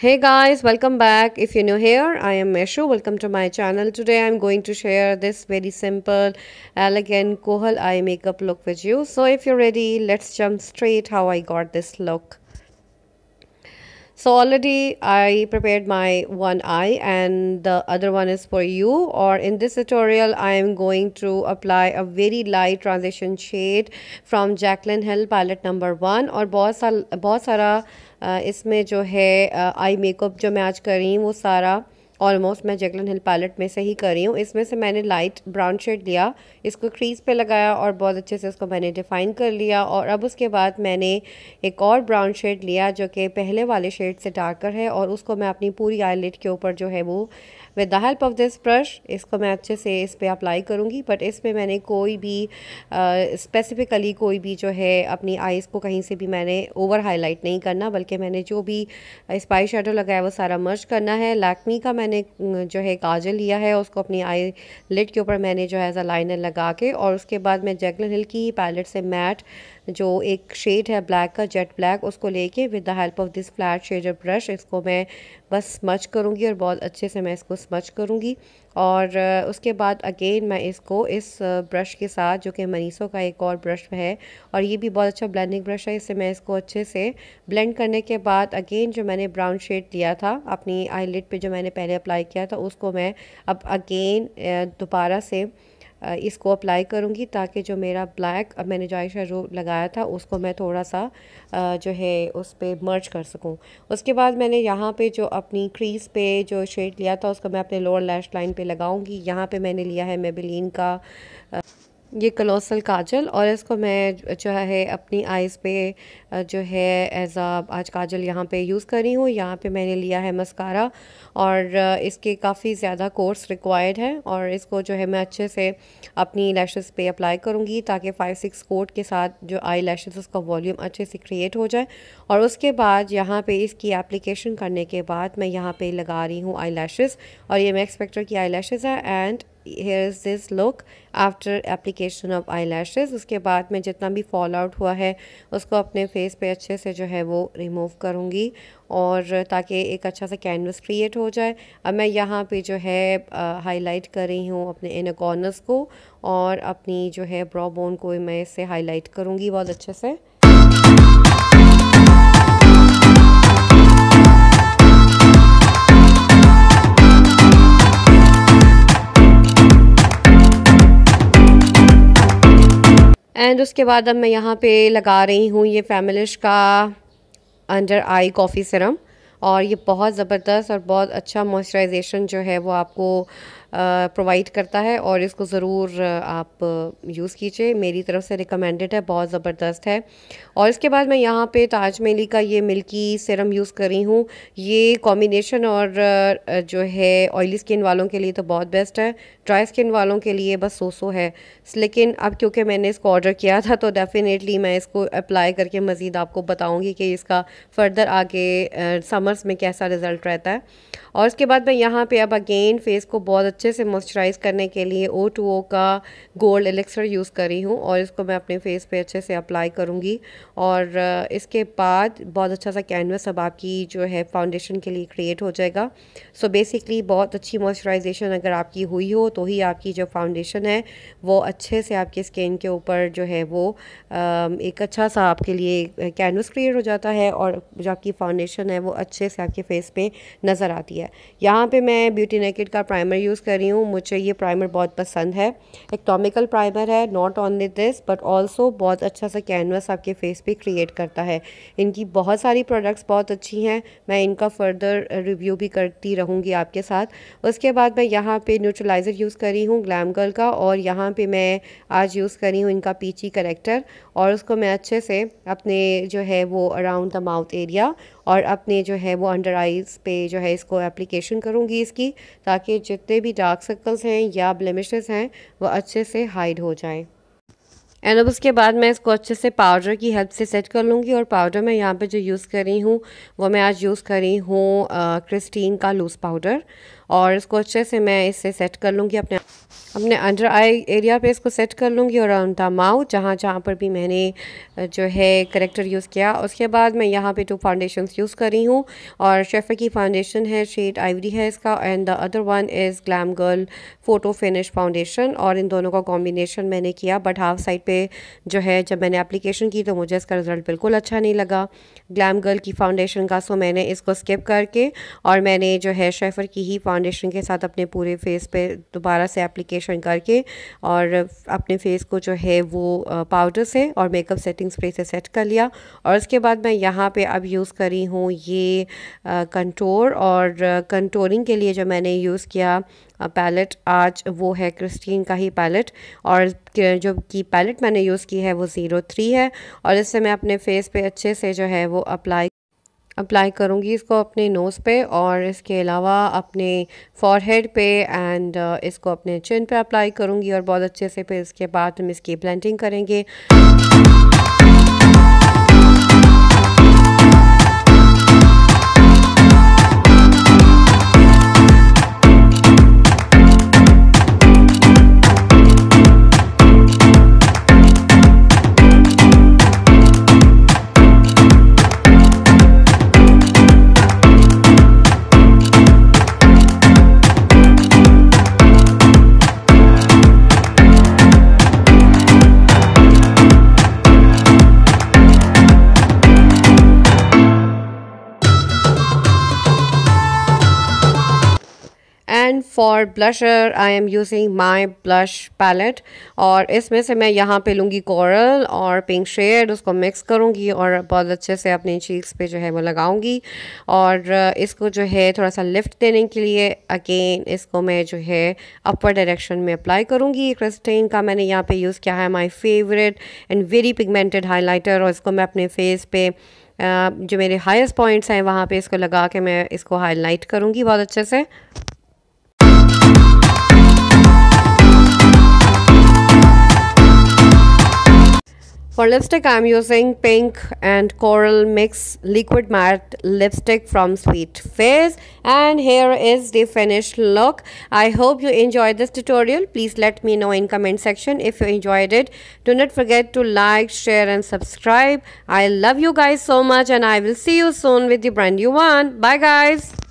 hey guys welcome back if you're new here i am Meshu. welcome to my channel today i'm going to share this very simple elegant kohal eye makeup look with you so if you're ready let's jump straight how i got this look so already I prepared my one eye and the other one is for you or in this tutorial I am going to apply a very light transition shade from Jacqueline Hill palette number one. Or बहुत सा बहुत सारा इसमें जो है eye makeup जो मैं आज कर वो सारा ऑलमोस्ट मैं जगलन हिल पैलेट में से ही कर रही हूँ इसमें से मैंने लाइट ब्राउन शेड लिया इसको क्रीज पे लगाया और बहुत अच्छे से इसको मैंने डिफ़ाइन कर लिया और अब उसके बाद मैंने एक और ब्राउन शेड लिया जो कि पहले वाले शेड से डार्कर है और उसको मैं अपनी पूरी आईलेट के ऊपर जो है वो with the help of this brush इसको मैं अच्छे से इस पर अप्लाई करूँगी बट इसमें मैंने कोई भी स्पेसिफ़िकली uh, कोई भी जो है अपनी आइज़ को कहीं से भी मैंने ओवर हाईलाइट नहीं करना बल्कि मैंने जो भी स्पाई शेडो लगाया वो सारा मर्ज करना है लैक्मी का मैंने जो है काजल लिया है उसको अपनी आई लिट के ऊपर मैंने जो है एज अ लाइनर लगा के और उसके बाद मैं जैकलिन हिल की पैलेट से मैट जो एक शेड है ब्लैक का जेट ब्लैक उसको लेके with the help of this flat shader brush इसको मैं बस मच करूँगी और बहुत अच्छे से मैं इसको मच करूँगी और उसके बाद अगेन मैं इसको इस ब्रश के साथ जो कि मनीसो का एक और ब्रश है और ये भी बहुत अच्छा ब्लेंडिंग ब्रश है इससे मैं इसको अच्छे से ब्लेंड करने के बाद अगेन जो मैंने ब्राउन शेड दिया था अपनी आईलिट पे पर जो मैंने पहले अप्लाई किया था उसको मैं अब अगेन दोबारा से इसको अप्लाई करूँगी ताकि जो मेरा ब्लैक अब मैंने जो आई शेडो लगाया था उसको मैं थोड़ा सा जो है उस पर मर्च कर सकूँ उसके बाद मैंने यहाँ पे जो अपनी क्रीज़ पे जो शेड लिया था उसको मैं अपने लोअर लैश लाइन पे लगाऊँगी यहाँ पे मैंने लिया है मेबिलीन का ये कलोसल काजल और इसको मैं जो है अपनी आइज़ पे जो है एज़ आज काजल यहाँ पे यूज़ कर रही हूँ यहाँ पे मैंने लिया है मस्कारा और इसके काफ़ी ज़्यादा कोर्स रिक्वायर्ड है और इसको जो है मैं अच्छे से अपनी लैशेस पे अप्लाई करूँगी ताकि फाइव सिक्स कोट के साथ जो आई लैशेस उसका वॉल्यूम अच्छे से क्रिएट हो जाए और उसके बाद यहाँ पर इसकी एप्लीकेशन करने के बाद मैं यहाँ पर लगा रही हूँ आई और ये मैं एक्सपेक्टर की आई है and here is this look after application of lashes उसके बाद में जितना भी फॉल आउट हुआ है उसको अपने फेस पे अच्छे से जो है वो रिमूव करूँगी और ताकि एक अच्छा सा कैनवस क्रिएट हो जाए अब मैं यहाँ पे जो है हाईलाइट कर रही हूँ अपने इन कॉर्नर्स को और अपनी जो है ब्रॉ बोन को मैं इससे हाईलाइट करूँगी बहुत अच्छे से एंड उसके बाद अब मैं यहाँ पे लगा रही हूँ ये फैमिलिश का अंडर आई कॉफ़ी सिरम और ये बहुत ज़बरदस्त और बहुत अच्छा मॉइस्चराइजेशन जो है वो आपको प्रोवाइड करता है और इसको ज़रूर आप यूज़ कीजिए मेरी तरफ से रिकमेंडेड है बहुत ज़बरदस्त है और इसके बाद मैं यहाँ पे ताजमेली का ये मिल्की सिरम यूज़ कर रही हूँ ये कॉम्बिनेशन और जो है ऑयली स्किन वालों के लिए तो बहुत बेस्ट है ड्राई स्किन वालों के लिए बस सो है लेकिन अब क्योंकि मैंने इसको ऑर्डर किया था तो डेफ़िनेटली मैं इसको अप्लाई करके मज़ीद आपको बताऊँगी कि इसका फ़र्दर आगे समर्स में कैसा रिज़ल्ट रहता है और इसके बाद मैं यहाँ पर अब अगेन फेस को बहुत अच्छे से मॉइस्चराइज करने के लिए ओ टू ओ का गोल्ड एलेक्सर यूज़ करी हूँ और इसको मैं अपने फेस पे अच्छे से अप्लाई करूँगी और इसके बाद बहुत अच्छा सा कैनवस अब आपकी जो है फाउंडेशन के लिए क्रिएट हो जाएगा सो so बेसिकली बहुत अच्छी मॉइस्चराइजेशन अगर आपकी हुई हो तो ही आपकी जो फाउंडेशन है वो अच्छे से आपके स्किन के ऊपर जो है वो एक अच्छा सा आपके लिए कैनवस क्रिएट हो जाता है और जो आपकी फाउंडेशन है वो अच्छे से आपके फेस पे नज़र आती है यहाँ पे मैं ब्यूटी नेकेट का प्राइमर यूज़ कर रही हूँ मुझे ये प्राइमर बहुत पसंद है एक टॉमिकल प्राइमर है not only this but also बहुत अच्छा सा कैनवस आपके फेस पे क्रिएट करता है इनकी बहुत सारी प्रोडक्ट्स बहुत अच्छी हैं मैं इनका फर्दर रिव्यू भी करती रहूँगी आपके साथ उसके बाद मैं यहाँ पर न्यूट्रलाइज़र यूज़ करी हूँ ग्लैम गर्ल का और यहाँ पर मैं आज यूज़ करी हूँ इनका पीची करेक्टर और उसको मैं अच्छे से अपने जो है वो अराउंड द माउथ एरिया और अपने जो है वो अंडर आइज़ पे जो है इसको एप्लीकेशन करूँगी इसकी ताकि जितने भी डार्क सर्कल्स हैं या ब्लेमिशेस हैं वो अच्छे से हाइड हो जाएँ एंड अब उसके बाद मैं इसको अच्छे से पाउडर की हेल्प से सेट कर लूँगी और पाउडर मैं यहाँ पे जो यूज़ कर रही हूँ वो मैं आज यूज़ कर रही हूँ क्रिस्टीन का लूज़ पाउडर और इसको अच्छे से मैं इससे सेट कर लूँगी अपने अपने अंडर आई एरिया पे इसको सेट कर लूँगी और द माउथ जहाँ जहाँ पर भी मैंने जो है करेक्टर यूज़ किया उसके बाद मैं यहाँ पे टू फाउंडेशन यूज़ कर रही हूँ और शेफ़र की फाउंडेशन है शेड आइवरी है इसका and the other one is glam girl photo finish foundation और इन दोनों का कॉम्बिनेशन मैंने किया बट हाफ साइड पे जो है जब मैंने एप्लीकेशन की तो मुझे इसका रिज़ल्ट बिल्कुल अच्छा नहीं लगा ग्लैम गर्ल की फ़ाउंडेशन का सो मैंने इसको स्किप करके और मैंने जो है शेफ़र की ही फ़ाउंडेशन के साथ अपने पूरे फेस पे दोबारा से एप्लीकेशन करके और अपने फेस को जो है वो पाउडर से और मेकअप सेटिंग स्प्रे से सेट कर लिया और उसके बाद मैं यहाँ पर अब यूज़ करी हूँ ये कंट्रोल और कंट्रोलिंग के लिए जो मैंने यूज़ किया पैलेट आज वो है क्रिस्टीन का ही पैलेट और जो कि पैलेट मैंने यूज़ की है वो ज़ीरो थ्री है और इससे मैं अपने फेस पे अच्छे से जो है वो अप्लाई अप्लाई करूँगी इसको अपने नोज़ पे और इसके अलावा अपने फॉरहेड पे एंड इसको अपने चिन पे अप्लाई करूँगी और बहुत अच्छे से फिर इसके बाद हम इसकी ब्लेंडिंग करेंगे for blusher I am using my blush palette और इसमें से मैं यहाँ पे लूँगी कोरल और पिंक शेड उसको मिक्स करूँगी और बहुत अच्छे से अपने चीक्स पे जो है वो लगाऊँगी और इसको जो है थोड़ा सा लिफ्ट देने के लिए अगेन इसको मैं जो है अपर डायरेक्शन में अप्लाई करूँगी क्रिस्टेन का मैंने यहाँ पे यूज़ किया है my favourite and very pigmented highlighter और इसको मैं अपने फेस पे जो मेरे हाइस्ट पॉइंट्स हैं वहाँ पे इसको लगा के मैं इसको हाईलाइट करूँगी बहुत अच्छे से For lipstick, I'm using pink and coral mix liquid matte lipstick from Sweet Face. And here is the finished look. I hope you enjoyed this tutorial. Please let me know in comment section if you enjoyed it. Do not forget to like, share and subscribe. I love you guys so much and I will see you soon with the brand new one. Bye guys.